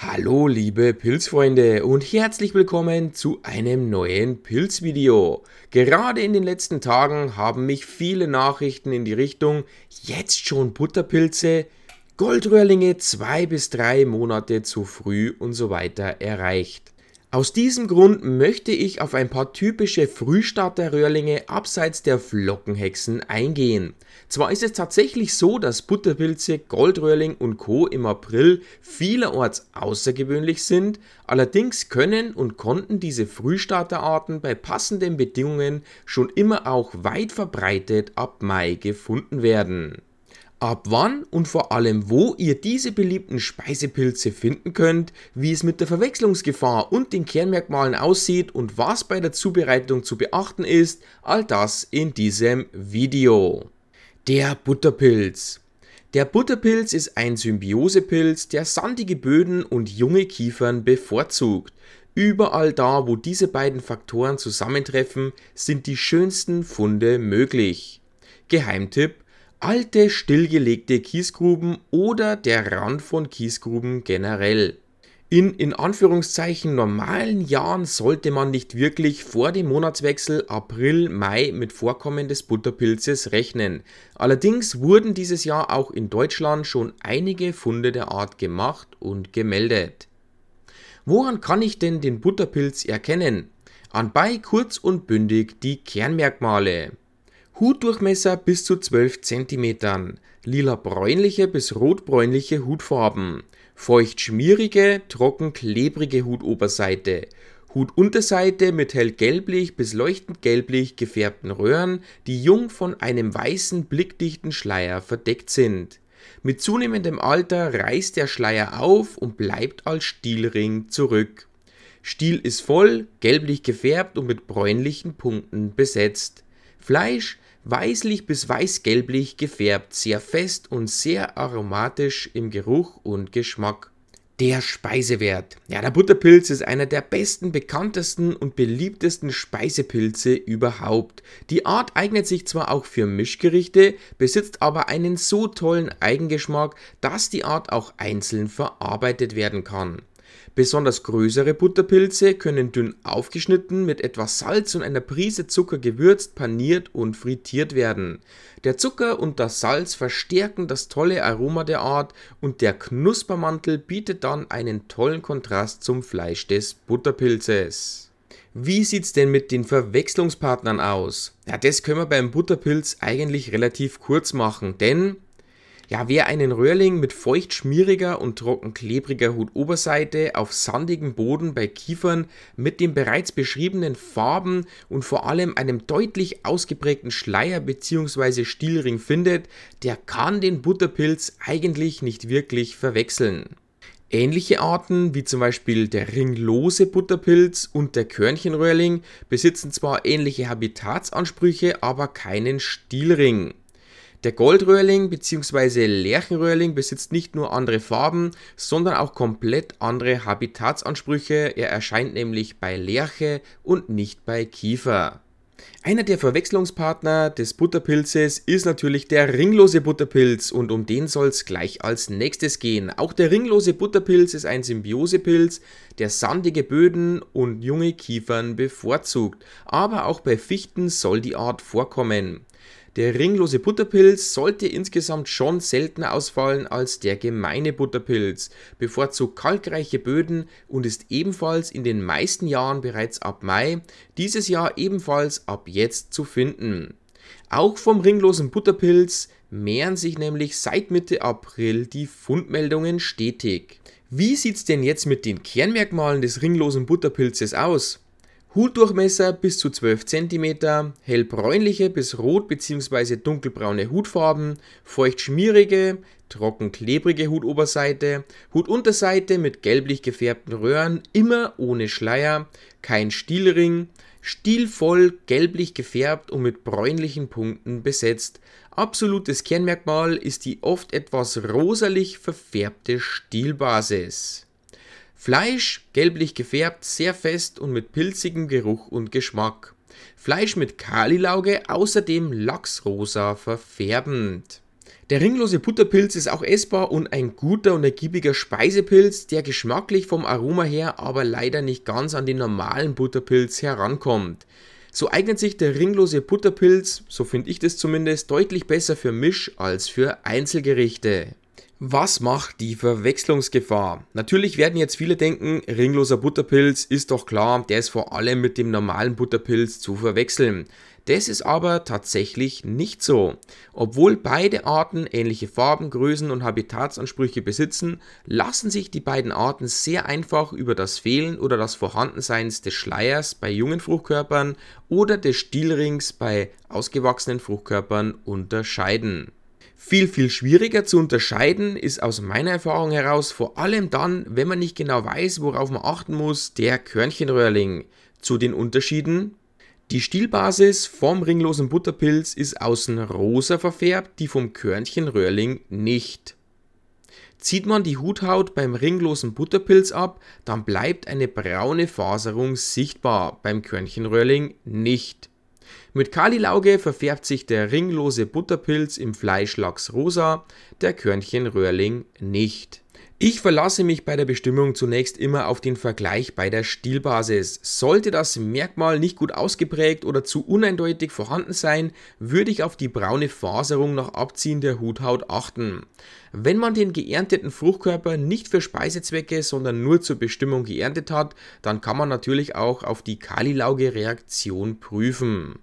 Hallo liebe Pilzfreunde und herzlich willkommen zu einem neuen Pilzvideo. Gerade in den letzten Tagen haben mich viele Nachrichten in die Richtung jetzt schon Butterpilze, Goldröhrlinge zwei bis drei Monate zu früh und so weiter erreicht. Aus diesem Grund möchte ich auf ein paar typische Frühstarterröhrlinge abseits der Flockenhexen eingehen. Zwar ist es tatsächlich so, dass Butterpilze, Goldröhrling und Co. im April vielerorts außergewöhnlich sind, allerdings können und konnten diese Frühstarterarten bei passenden Bedingungen schon immer auch weit verbreitet ab Mai gefunden werden ab wann und vor allem wo ihr diese beliebten Speisepilze finden könnt, wie es mit der Verwechslungsgefahr und den Kernmerkmalen aussieht und was bei der Zubereitung zu beachten ist, all das in diesem Video. Der Butterpilz. Der Butterpilz ist ein Symbiosepilz, der sandige Böden und junge Kiefern bevorzugt. Überall da, wo diese beiden Faktoren zusammentreffen, sind die schönsten Funde möglich. Geheimtipp alte stillgelegte Kiesgruben oder der Rand von Kiesgruben generell. In in Anführungszeichen normalen Jahren sollte man nicht wirklich vor dem Monatswechsel April-Mai mit Vorkommen des Butterpilzes rechnen. Allerdings wurden dieses Jahr auch in Deutschland schon einige Funde der Art gemacht und gemeldet. Woran kann ich denn den Butterpilz erkennen? Anbei kurz und bündig die Kernmerkmale. Hutdurchmesser bis zu 12 cm, lila-bräunliche bis rot-bräunliche Hutfarben, feucht-schmierige, trocken-klebrige Hutoberseite, Hutunterseite mit hellgelblich bis leuchtend gelblich gefärbten Röhren, die jung von einem weißen, blickdichten Schleier verdeckt sind. Mit zunehmendem Alter reißt der Schleier auf und bleibt als Stielring zurück. Stiel ist voll, gelblich gefärbt und mit bräunlichen Punkten besetzt. Fleisch weißlich bis weißgelblich gefärbt, sehr fest und sehr aromatisch im Geruch und Geschmack. Der Speisewert. Ja, der Butterpilz ist einer der besten, bekanntesten und beliebtesten Speisepilze überhaupt. Die Art eignet sich zwar auch für Mischgerichte, besitzt aber einen so tollen Eigengeschmack, dass die Art auch einzeln verarbeitet werden kann. Besonders größere Butterpilze können dünn aufgeschnitten, mit etwas Salz und einer Prise Zucker gewürzt, paniert und frittiert werden. Der Zucker und das Salz verstärken das tolle Aroma der Art und der Knuspermantel bietet dann einen tollen Kontrast zum Fleisch des Butterpilzes. Wie sieht's denn mit den Verwechslungspartnern aus? Ja, das können wir beim Butterpilz eigentlich relativ kurz machen, denn ja, wer einen Röhrling mit feucht schmieriger und trocken klebriger Hutoberseite auf sandigem Boden bei Kiefern mit den bereits beschriebenen Farben und vor allem einem deutlich ausgeprägten Schleier bzw. Stielring findet, der kann den Butterpilz eigentlich nicht wirklich verwechseln. Ähnliche Arten, wie zum Beispiel der ringlose Butterpilz und der Körnchenröhrling, besitzen zwar ähnliche Habitatsansprüche, aber keinen Stielring. Der Goldröhrling bzw. Lerchenröhrling besitzt nicht nur andere Farben, sondern auch komplett andere Habitatsansprüche. Er erscheint nämlich bei Lerche und nicht bei Kiefer. Einer der Verwechslungspartner des Butterpilzes ist natürlich der ringlose Butterpilz und um den soll es gleich als nächstes gehen. Auch der ringlose Butterpilz ist ein Symbiosepilz, der sandige Böden und junge Kiefern bevorzugt, aber auch bei Fichten soll die Art vorkommen. Der ringlose Butterpilz sollte insgesamt schon seltener ausfallen als der gemeine Butterpilz, bevorzugt kalkreiche Böden und ist ebenfalls in den meisten Jahren bereits ab Mai, dieses Jahr ebenfalls ab jetzt zu finden. Auch vom ringlosen Butterpilz mehren sich nämlich seit Mitte April die Fundmeldungen stetig. Wie sieht's denn jetzt mit den Kernmerkmalen des ringlosen Butterpilzes aus? Hutdurchmesser bis zu 12 cm, hellbräunliche bis rot bzw. dunkelbraune Hutfarben, feucht schmierige, trocken klebrige Hutoberseite, Hutunterseite mit gelblich gefärbten Röhren, immer ohne Schleier, kein Stielring, stilvoll gelblich gefärbt und mit bräunlichen Punkten besetzt. Absolutes Kernmerkmal ist die oft etwas rosalich verfärbte Stielbasis. Fleisch gelblich gefärbt, sehr fest und mit pilzigem Geruch und Geschmack. Fleisch mit Kalilauge, außerdem lachsrosa verfärbend. Der ringlose Butterpilz ist auch essbar und ein guter und ergiebiger Speisepilz, der geschmacklich vom Aroma her aber leider nicht ganz an den normalen Butterpilz herankommt. So eignet sich der ringlose Butterpilz, so finde ich das zumindest, deutlich besser für Misch als für Einzelgerichte. Was macht die Verwechslungsgefahr? Natürlich werden jetzt viele denken, ringloser Butterpilz ist doch klar, der ist vor allem mit dem normalen Butterpilz zu verwechseln. Das ist aber tatsächlich nicht so. Obwohl beide Arten ähnliche Farben, Größen und Habitatsansprüche besitzen, lassen sich die beiden Arten sehr einfach über das Fehlen oder das Vorhandensein des Schleiers bei jungen Fruchtkörpern oder des Stielrings bei ausgewachsenen Fruchtkörpern unterscheiden. Viel, viel schwieriger zu unterscheiden ist aus meiner Erfahrung heraus vor allem dann, wenn man nicht genau weiß, worauf man achten muss, der Körnchenröhrling. Zu den Unterschieden. Die Stielbasis vom ringlosen Butterpilz ist außen rosa verfärbt, die vom Körnchenröhrling nicht. Zieht man die Huthaut beim ringlosen Butterpilz ab, dann bleibt eine braune Faserung sichtbar, beim Körnchenröhrling nicht. Mit Kalilauge verfärbt sich der ringlose Butterpilz im Fleischlachs rosa, der Körnchenröhrling nicht ich verlasse mich bei der Bestimmung zunächst immer auf den Vergleich bei der Stilbasis. Sollte das Merkmal nicht gut ausgeprägt oder zu uneindeutig vorhanden sein, würde ich auf die braune Faserung nach Abziehen der Huthaut achten. Wenn man den geernteten Fruchtkörper nicht für Speisezwecke, sondern nur zur Bestimmung geerntet hat, dann kann man natürlich auch auf die Kalilauge-Reaktion prüfen.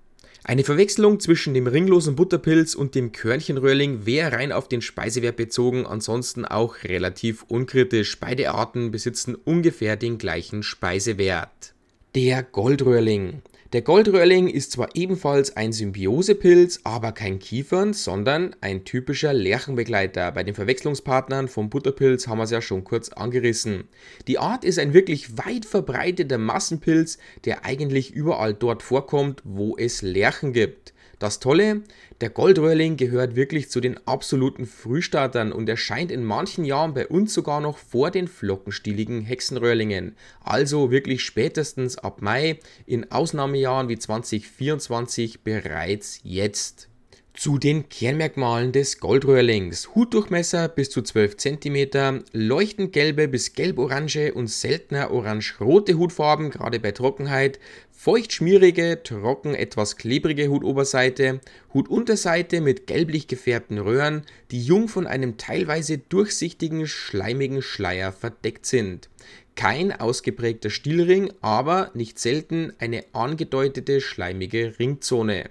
Eine Verwechslung zwischen dem ringlosen Butterpilz und dem Körnchenröhrling wäre rein auf den Speisewert bezogen, ansonsten auch relativ unkritisch. Beide Arten besitzen ungefähr den gleichen Speisewert. Der Goldröhrling. Der Goldröhrling ist zwar ebenfalls ein Symbiosepilz, aber kein Kiefern, sondern ein typischer Lerchenbegleiter. Bei den Verwechslungspartnern vom Butterpilz haben wir es ja schon kurz angerissen. Die Art ist ein wirklich weit verbreiteter Massenpilz, der eigentlich überall dort vorkommt, wo es Lerchen gibt. Das Tolle, der Goldröhrling gehört wirklich zu den absoluten Frühstartern und erscheint in manchen Jahren bei uns sogar noch vor den flockenstieligen Hexenröhrlingen. Also wirklich spätestens ab Mai, in Ausnahmejahren wie 2024 bereits jetzt. Zu den Kernmerkmalen des Goldröhrlings. Hutdurchmesser bis zu 12 cm, leuchtend gelbe bis gelb-orange und seltener orange-rote Hutfarben, gerade bei Trockenheit, feucht schmierige, trocken etwas klebrige Hutoberseite, Hutunterseite mit gelblich gefärbten Röhren, die jung von einem teilweise durchsichtigen, schleimigen Schleier verdeckt sind. Kein ausgeprägter Stielring, aber nicht selten eine angedeutete schleimige Ringzone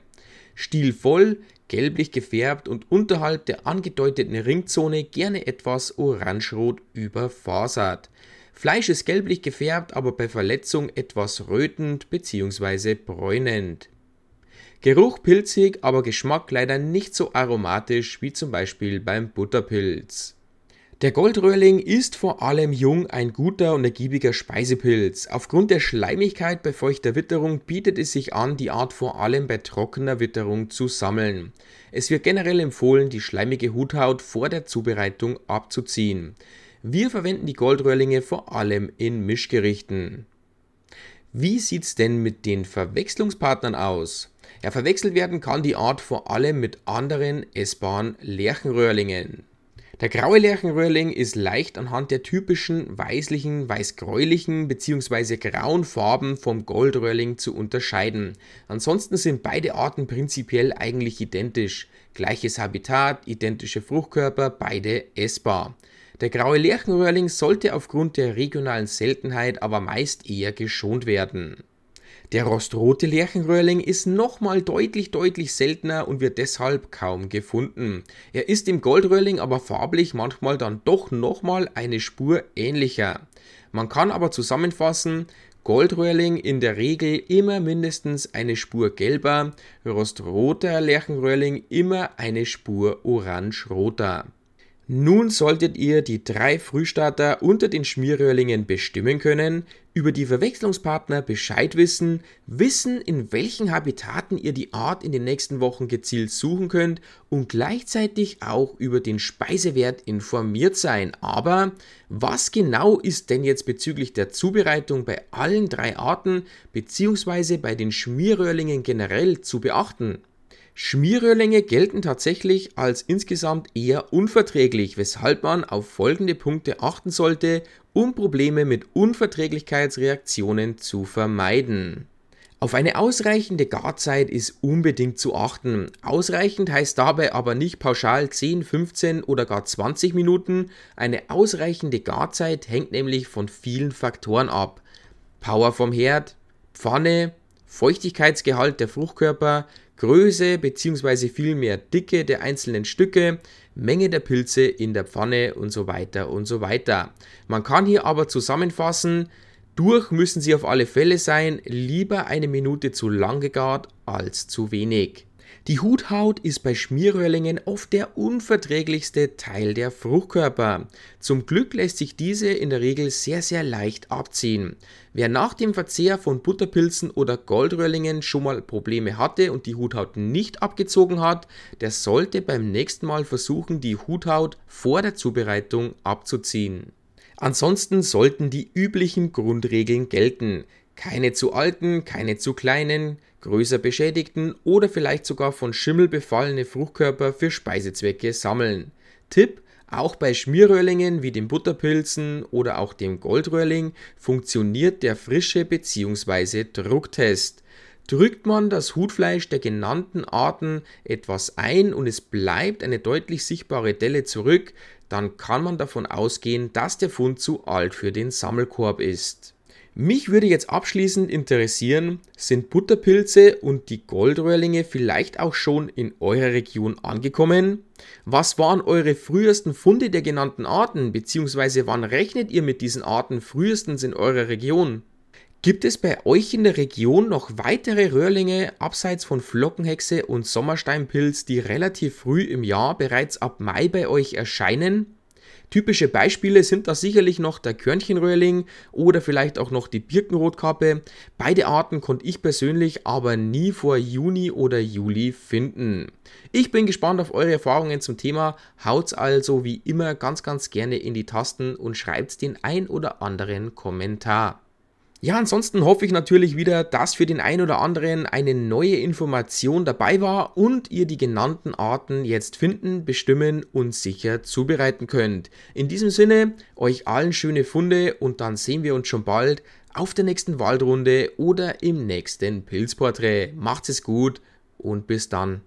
stilvoll, gelblich gefärbt und unterhalb der angedeuteten Ringzone gerne etwas orangerot überfasert. Fleisch ist gelblich gefärbt, aber bei Verletzung etwas rötend bzw. bräunend. Geruch pilzig, aber Geschmack leider nicht so aromatisch wie zum Beispiel beim Butterpilz. Der Goldröhrling ist vor allem jung ein guter und ergiebiger Speisepilz. Aufgrund der Schleimigkeit bei feuchter Witterung bietet es sich an, die Art vor allem bei trockener Witterung zu sammeln. Es wird generell empfohlen, die schleimige Huthaut vor der Zubereitung abzuziehen. Wir verwenden die Goldröhrlinge vor allem in Mischgerichten. Wie sieht's denn mit den Verwechslungspartnern aus? Ja, verwechselt werden kann die Art vor allem mit anderen essbaren Lerchenröhrlingen. Der graue Lärchenröhrling ist leicht anhand der typischen weißlichen, weißgräulichen bzw. grauen Farben vom Goldröhrling zu unterscheiden. Ansonsten sind beide Arten prinzipiell eigentlich identisch. Gleiches Habitat, identische Fruchtkörper, beide essbar. Der graue Lärchenröhrling sollte aufgrund der regionalen Seltenheit aber meist eher geschont werden. Der rostrote Lerchenröhrling ist nochmal deutlich, deutlich seltener und wird deshalb kaum gefunden. Er ist dem Goldröhrling aber farblich manchmal dann doch nochmal eine Spur ähnlicher. Man kann aber zusammenfassen, Goldröhrling in der Regel immer mindestens eine Spur gelber, rostroter Lerchenröhrling immer eine Spur orange-roter. Nun solltet ihr die drei Frühstarter unter den Schmierröhrlingen bestimmen können, über die Verwechslungspartner Bescheid wissen, wissen, in welchen Habitaten ihr die Art in den nächsten Wochen gezielt suchen könnt und gleichzeitig auch über den Speisewert informiert sein. Aber was genau ist denn jetzt bezüglich der Zubereitung bei allen drei Arten bzw. bei den Schmierröhrlingen generell zu beachten? Schmierröhrlinge gelten tatsächlich als insgesamt eher unverträglich, weshalb man auf folgende Punkte achten sollte, um Probleme mit Unverträglichkeitsreaktionen zu vermeiden. Auf eine ausreichende Garzeit ist unbedingt zu achten. Ausreichend heißt dabei aber nicht pauschal 10, 15 oder gar 20 Minuten. Eine ausreichende Garzeit hängt nämlich von vielen Faktoren ab. Power vom Herd, Pfanne, Feuchtigkeitsgehalt der Fruchtkörper, Größe bzw. vielmehr Dicke der einzelnen Stücke, Menge der Pilze in der Pfanne und so weiter und so weiter. Man kann hier aber zusammenfassen, durch müssen sie auf alle Fälle sein, lieber eine Minute zu lang gegart als zu wenig. Die Huthaut ist bei Schmierröhrlingen oft der unverträglichste Teil der Fruchtkörper. Zum Glück lässt sich diese in der Regel sehr, sehr leicht abziehen. Wer nach dem Verzehr von Butterpilzen oder Goldröhrlingen schon mal Probleme hatte und die Huthaut nicht abgezogen hat, der sollte beim nächsten Mal versuchen, die Huthaut vor der Zubereitung abzuziehen. Ansonsten sollten die üblichen Grundregeln gelten. Keine zu alten, keine zu kleinen, größer beschädigten oder vielleicht sogar von Schimmel befallene Fruchtkörper für Speisezwecke sammeln. Tipp, auch bei Schmierröhrlingen wie den Butterpilzen oder auch dem Goldröhrling funktioniert der frische bzw. Drucktest. Drückt man das Hutfleisch der genannten Arten etwas ein und es bleibt eine deutlich sichtbare Delle zurück, dann kann man davon ausgehen, dass der Fund zu alt für den Sammelkorb ist. Mich würde jetzt abschließend interessieren, sind Butterpilze und die Goldröhrlinge vielleicht auch schon in eurer Region angekommen? Was waren eure frühesten Funde der genannten Arten, beziehungsweise wann rechnet ihr mit diesen Arten frühestens in eurer Region? Gibt es bei euch in der Region noch weitere Röhrlinge abseits von Flockenhexe und Sommersteinpilz, die relativ früh im Jahr bereits ab Mai bei euch erscheinen? Typische Beispiele sind da sicherlich noch der Körnchenröhrling oder vielleicht auch noch die Birkenrotkappe. Beide Arten konnte ich persönlich aber nie vor Juni oder Juli finden. Ich bin gespannt auf eure Erfahrungen zum Thema. Haut's also wie immer ganz, ganz gerne in die Tasten und schreibt den ein oder anderen Kommentar. Ja, ansonsten hoffe ich natürlich wieder, dass für den einen oder anderen eine neue Information dabei war und ihr die genannten Arten jetzt finden, bestimmen und sicher zubereiten könnt. In diesem Sinne, euch allen schöne Funde und dann sehen wir uns schon bald auf der nächsten Waldrunde oder im nächsten Pilzporträt. Macht's es gut und bis dann.